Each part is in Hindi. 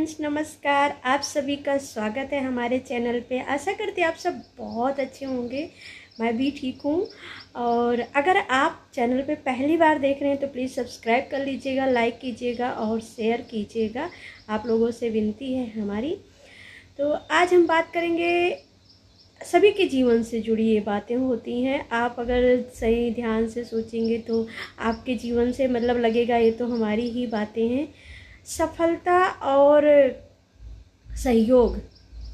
फ्रेंड्स नमस्कार आप सभी का स्वागत है हमारे चैनल पे आशा करती आप सब बहुत अच्छे होंगे मैं भी ठीक हूँ और अगर आप चैनल पे पहली बार देख रहे हैं तो प्लीज़ सब्सक्राइब कर लीजिएगा लाइक कीजिएगा और शेयर कीजिएगा आप लोगों से विनती है हमारी तो आज हम बात करेंगे सभी के जीवन से जुड़ी ये बातें होती हैं आप अगर सही ध्यान से सोचेंगे तो आपके जीवन से मतलब लगेगा ये तो हमारी ही बातें हैं सफलता और सहयोग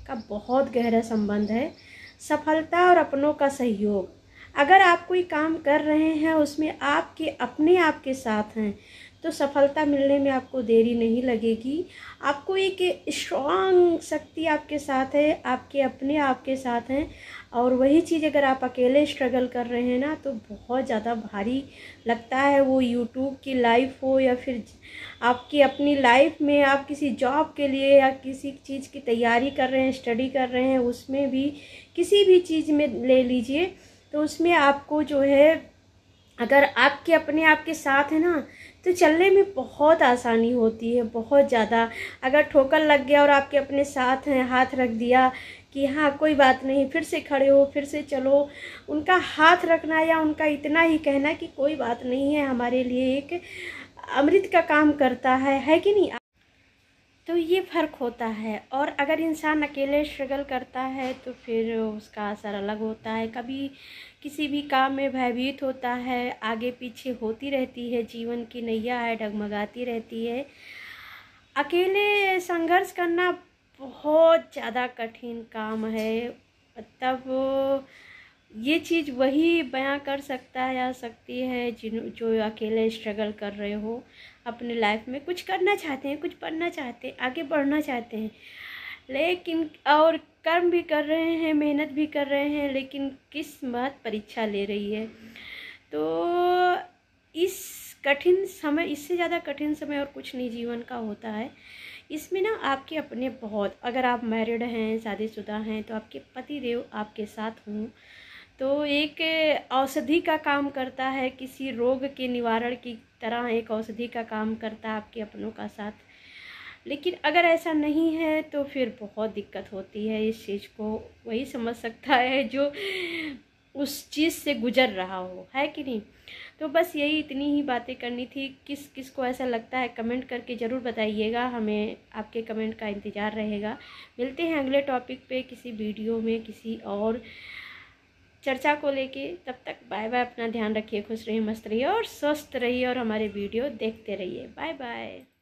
का बहुत गहरा संबंध है सफलता और अपनों का सहयोग अगर आप कोई काम कर रहे हैं उसमें आपके अपने आप के साथ हैं तो सफलता मिलने में आपको देरी नहीं लगेगी आपको एक स्ट्रॉन्ग शक्ति आपके साथ है आपके अपने आपके साथ हैं और वही चीज़ अगर आप अकेले स्ट्रगल कर रहे हैं ना तो बहुत ज़्यादा भारी लगता है वो यूट्यूब की लाइफ हो या फिर आपकी अपनी लाइफ में आप किसी जॉब के लिए या किसी चीज़ की तैयारी कर रहे हैं स्टडी कर रहे हैं उसमें भी किसी भी चीज़ में ले लीजिए तो उसमें आपको जो है अगर आपके अपने आप के साथ है ना तो चलने में बहुत आसानी होती है बहुत ज़्यादा अगर ठोकर लग गया और आपके अपने साथ हैं हाथ रख दिया कि हाँ कोई बात नहीं फिर से खड़े हो फिर से चलो उनका हाथ रखना या उनका इतना ही कहना कि कोई बात नहीं है हमारे लिए एक अमृत का काम करता है है कि नहीं तो ये फ़र्क होता है और अगर इंसान अकेले स्ट्रगल करता है तो फिर उसका असर अलग होता है कभी किसी भी काम में भयभीत होता है आगे पीछे होती रहती है जीवन की नैया है डगमगाती रहती है अकेले संघर्ष करना बहुत ज़्यादा कठिन काम है तब ये चीज़ वही बयां कर सकता है या सकती है जिन जो अकेले स्ट्रगल कर रहे हो अपने लाइफ में कुछ करना चाहते हैं कुछ पढ़ना चाहते हैं आगे बढ़ना चाहते हैं लेकिन और कर्म भी कर रहे हैं मेहनत भी कर रहे हैं लेकिन किस्मत परीक्षा ले रही है तो इस कठिन समय इससे ज़्यादा कठिन समय और कुछ नहीं जीवन का होता है इसमें ना आपके अपने बहुत अगर आप मैरिड हैं शादीशुदा हैं तो आपके पति देव आपके साथ हों तो एक औषधि का काम करता है किसी रोग के निवारण की तरह एक औषधि का काम करता है आपके अपनों का साथ लेकिन अगर ऐसा नहीं है तो फिर बहुत दिक्कत होती है इस चीज़ को वही समझ सकता है जो उस चीज़ से गुजर रहा हो है कि नहीं तो बस यही इतनी ही बातें करनी थी किस किस को ऐसा लगता है कमेंट करके ज़रूर बताइएगा हमें आपके कमेंट का इंतज़ार रहेगा मिलते हैं अगले टॉपिक पे किसी वीडियो में किसी और चर्चा को लेके तब तक बाय बाय अपना ध्यान रखिए खुश रहिए मस्त रहिए और स्वस्थ रहिए और हमारे वीडियो देखते रहिए बाय बाय